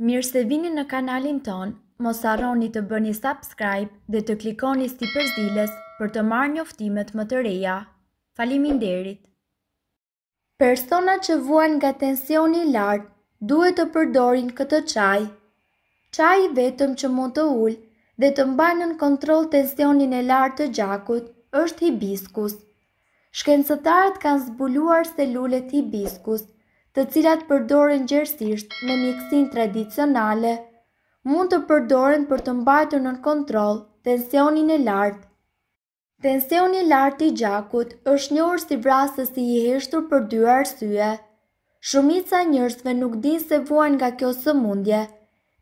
Mirë se vini në kanalin ton, mos arroni të bëni subscribe dhe të klikoni sti përzdiles për të marrë një më të reja. Falimin derit! Persona që vuan nga tensioni lartë, duhet të përdorin këtë qaj. Qaj i vetëm që mund të ullë dhe të mbajnë në kontrol tensionin e lartë të gjakut, është hibiskus. Shkencëtarët kanë zbuluar selulet hibiskus, të cilat përdoren gjersisht me mjekësin tradicionale, mund të përdoren për të mbajtur në kontrol tensionin e lartë. Tensioni e lartë i gjakut është një si vrasës si i heshtur për dy arsye. Shumica njerëzve nuk din se vuajnë nga kjo së mundje,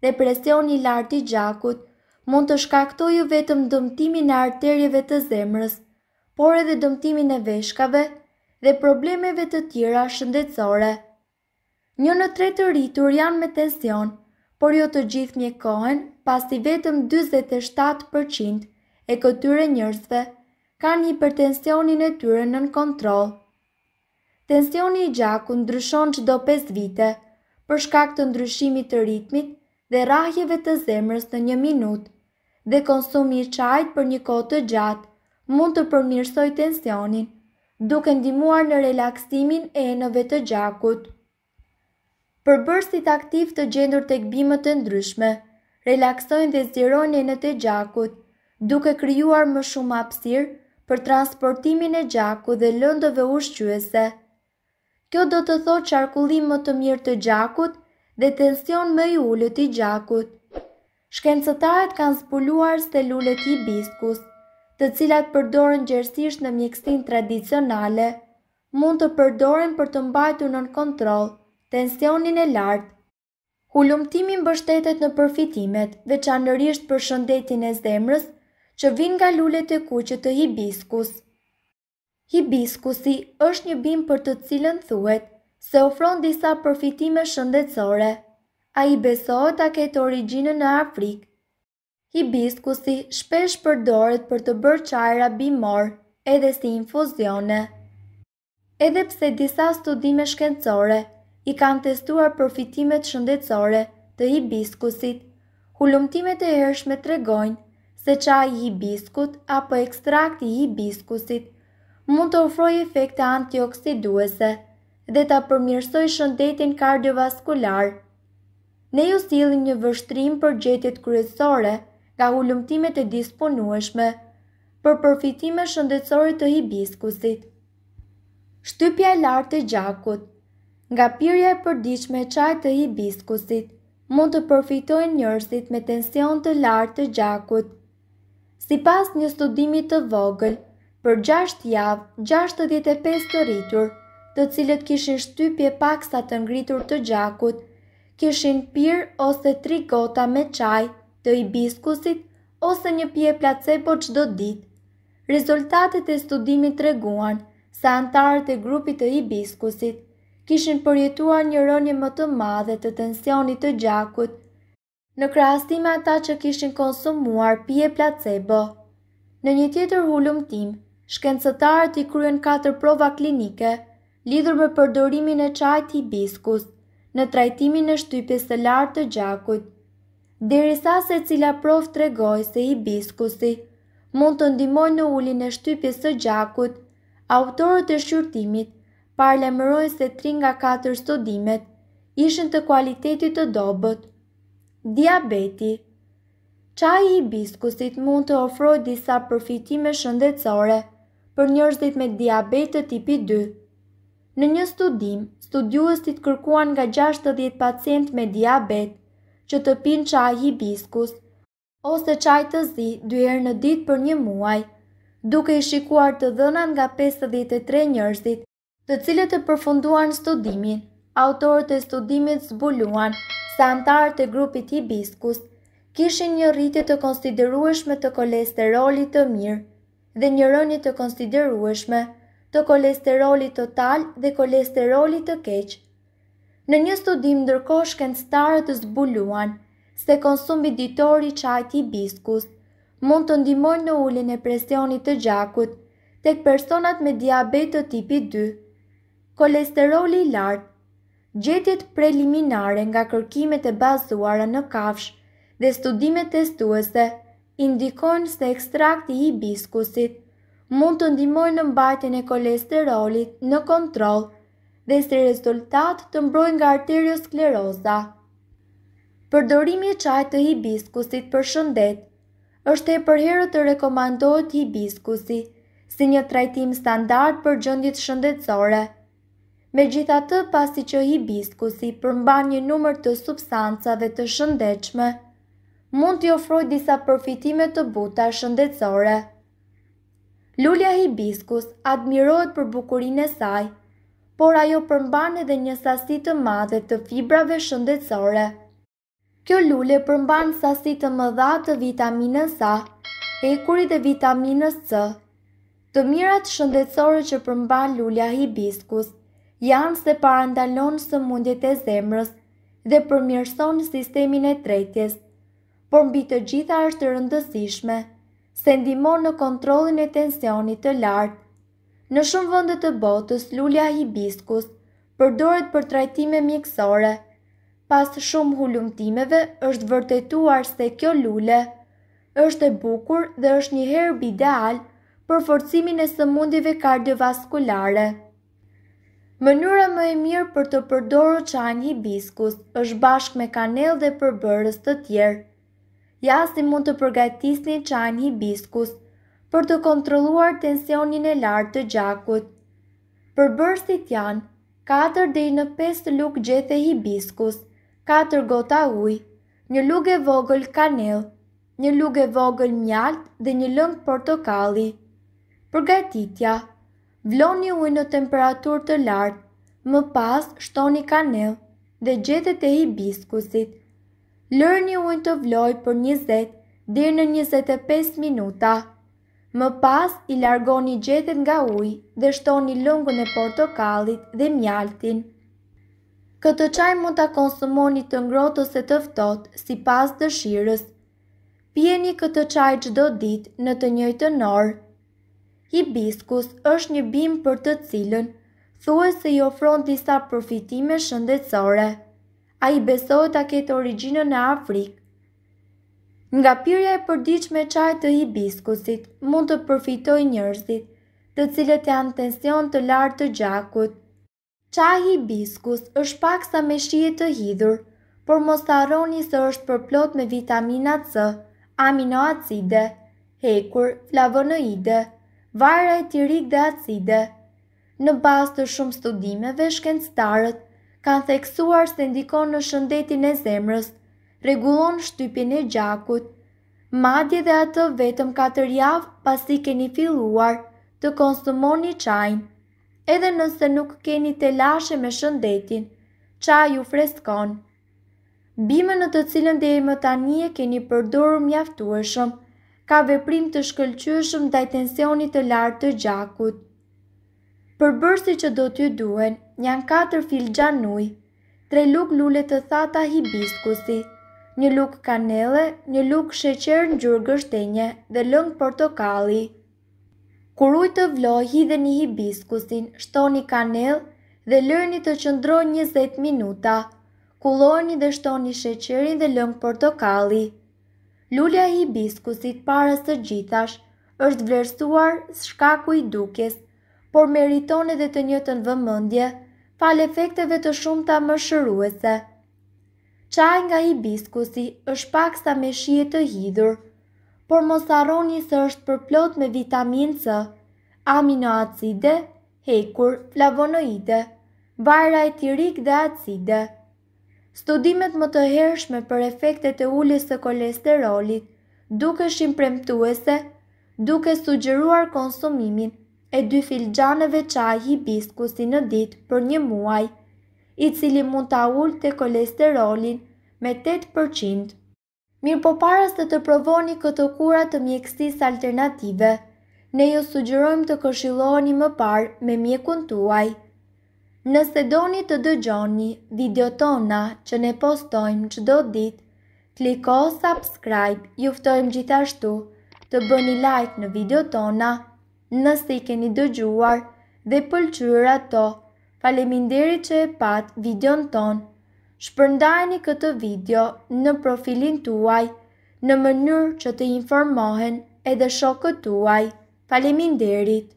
dhe presionin e lartë i gjakut mund të shkaktoju vetëm dëmtimin e arterjeve të zemrës, por edhe dëmtimin e veshkave dhe problemeve të tjera shëndetsore një në tre të rritur janë me tension, por jo të gjithë një kohen, pasi vetëm 27% e këtyre njërzve kanë hipertensionin e tyre nën kontrol. Tensioni i gjaku ndryshon që do 5 vite, për shkak të ndryshimit të ritmit dhe rahjeve të zemrës në një minut, dhe konsumi i qajt për një kohë të gjatë mund të përmirsoj tensionin, duke ndimuar në relaksimin e enëve të gjakut për bërstit aktiv të gjendur të këbimet të ndryshme, relaksojnë dhe zironin e të gjakut, duke kryuar më shumë apsir për transportimin e gjaku dhe lëndëve ushqyese. Kjo do të thotë qarkullim më të mirë të gjakut dhe tension më i ullët i gjakut. Shkencëtarët kanë zbuluar stelulet i biskus, të cilat përdoren gjersisht në mjekstin tradicionale, mund të përdoren për të mbajtu nën kontrolë, tensionin e lartë, hulumtimin bështetet në përfitimet, veçanërisht për shëndetin e zemrës, që vinë nga lullet e kuqët të hibiskus. Hibiskusi është një bim për të cilën thuet se ofron disa përfitime shëndetsore. A i besohet a ketë originë në Afrikë. Hibiskusi shpesh përdoret për të bërë qajra bimor edhe si infuzione. Edhe pse disa studime shkencore – i kanë testuar përfitimet shëndetësore të hibiskusit. Hullumtimet e hershme të regojnë se qaj hibiskut apo ekstrakti hibiskusit mund të ofroj efekte antioksiduese dhe të përmirësoj shëndetin kardiovaskular. Ne ju silin një vështrim për gjetjet kryesore ka hullumtimet e disponueshme për përfitime shëndetësore të hibiskusit. Shtypja e lartë e gjakut – Nga pirja e me qaj të hibiskusit, mund të përfitojnë njërësit me tension të lartë të gjakut. Si pas një studimit të vogël, për 6 javë, 65 të rritur, të cilët kishin shtypje pak sa të ngritur të gjakut, kishin pir ose 3 gota me qaj të hibiskusit ose një pje placebo qdo ditë. Rezultatet e studimit të reguan se antarët e grupit të hibiskusit – kishin përjetuar një rënje më të madhe të tensionit të gjakut në krahasim me ata që kishin konsumuar pije placebo. Në një tjetër hulumtim, shkencëtarët i kryen katër prova klinike lidhur me përdorimin e çajit të hibiskus në trajtimin e shtypjes së lartë të gjakut. Derisa se cila prov të regoj se i biskusi mund të ndimoj në ullin e shtypjes së gjakut, autorët e shqyrtimit parlemëroj se 3 nga 4 studimet ishën të kualitetit të dobët. Diabeti Qaj i biskusit mund të ofroj disa përfitime shëndetsore për njërzit me të tipi 2. Në një studim, studiuësit kërkuan nga 60 pacient me diabet që të pinë qaj i biskus ose qaj të zi dyherë në ditë për një muaj, duke i shikuar të dhënan nga 53 njërzit të cilët e përfunduan studimin. Autorët e studimit zbuluan se antarët e grupit hibiskus kishin një rritje të konsiderueshme të kolesterolit të mirë dhe një rënje të konsiderueshme të kolesterolit total dhe kolesterolit të keq. Në një studim ndërkohë shkencëtarët zbuluan se konsumi ditor i çajit hibiskus mund të ndihmojë në uljen e presionit të gjakut tek personat me diabet të tipi 2 kolesteroli i lartë, gjetjet preliminare nga kërkimet e bazuara në kafsh dhe studimet testuese indikojnë se ekstrakti i hibiskusit mund të ndihmojë në mbajtjen e kolesterolit në kontroll dhe si rezultat të mbrojnë nga arterioskleroza. Përdorimi i çajit të hibiskusit për shëndet është e përherë të rekomandohet hibiskusi si një trajtim standard për gjëndjit shëndetësore – Me gjitha të pasi që si përmban një numër të substancave të shëndechme, mund t'i ofroj disa përfitime të buta shëndecore. Lulja hibiskus admirohet për bukurin e saj, por ajo përmban edhe një sasi të madhe të fibrave shëndecore. Kjo lulje përmban sasi të mëdha të vitaminës A, hekurit dhe vitaminës C. Të mirat shëndecore që përmban lulja hibiskus janë se parandalon së mundjet e zemrës dhe përmjërson sistemin e tretjes, por mbi të gjitha është rëndësishme, se ndimon në kontrolin e tensionit të lartë. Në shumë vëndet të botës, lulja hibiskus përdoret për trajtime mjekësore, pas shumë hullumtimeve është vërtetuar se kjo lule është e bukur dhe është një herb ideal për forcimin e sëmundjeve kardiovaskulare. Mënyra më e mirë për të përdoru qajnë hibiskus është bashk me kanel dhe përbërës të tjerë. Ja si mund të përgatis një qajnë hibiskus për të kontroluar tensionin e lartë të gjakut. Përbërësit janë 4 dhe në 5 luk gjethe hibiskus, 4 gota uj, një luk e vogël kanel, një luk e vogël mjalt dhe një lëngë portokalli. Përgatitja Vloni u në temperaturë të lartë, më pas shtoni kanel dhe gjetet e hibiskusit. Lërni u të vloj për 20 dhe në 25 minuta. Më pas i largoni gjetet nga uj dhe shtoni lungën e portokalit dhe mjaltin. Këtë qaj mund të konsumoni të ngrotës e tëftot si pas të shirës. Pjeni këtë qaj qdo dit në të njëjtë norë hibiskus është një bim për të cilën, thue se i ofron disa përfitime shëndetsore. A i besohet a ketë originën në Afrikë. Nga pyrja e përdiq me qaj të hibiskusit, mund të përfitoj njërzit, të cilët janë tension të lartë të gjakut. Qaj hibiskus është pak sa me shije të hidhur, por mos aroni se është përplot me vitamina C, aminoacide, hekur, flavonoide, Vajra e tirik dhe acide. Në bas të shumë studimeve, shkencëtarët kanë theksuar se ndikon në shëndetin e zemrës, regulon shtypin e gjakut, madje dhe atë vetëm 4 javë pasi keni filluar të konsumoni qajnë. Edhe nëse nuk keni telashe me shëndetin, qaj ju freskon. Bimën në të cilën dhe i më tani e keni përdorë mjaftueshëm, shumë, ka veprim të shkëllqyëshëm ndaj tensionit të lartë të gjakut. Për që do t'ju duen, njën 4 fil gjanuj, 3 luk lullet të thata hibiskusi, një luk kanele, një luk sheqer në gjurë gështenje dhe lëngë portokali. Kur të vloj dhe një hibiskusin, shtoni kanel dhe lërni të qëndroj 20 minuta, kulojni dhe shtoni sheqerin dhe lëngë portokali. Lulja hibiskusit para së gjithash është vlerësuar shkaku i dukes, por meriton edhe të njëtën vëmëndje, fal efekteve të shumë ta më shëruese. Qaj nga hibiskusi është pak sa me shie të hidhur, por mos arroni së është përplot me vitamin C, aminoacide, hekur, flavonoide, vajra e tirik dhe acide studimet më të hershme për efektet e ullis të kolesterolit duke shim premtuese, duke sugjeruar konsumimin e dy filxhanëve çaj hibiskusi në ditë për një muaj, i cili mund ta ulte kolesterolin me 8%. Mirë po para se të provoni këtë kurat të mjekësis alternative, ne ju sugjerojmë të këshiloni më parë me mjekun tuaj. Nëse doni të dëgjoni video tona që ne postojmë çdo ditë, kliko subscribe. Juftojmë gjithashtu të bëni like në video tona nëse i keni dëgjuar dhe pëlqyra ato. Faleminderit që e pat videon ton. Shpërndajni këtë video në profilin tuaj në mënyrë që të informohen edhe shokët tuaj. Faleminderit.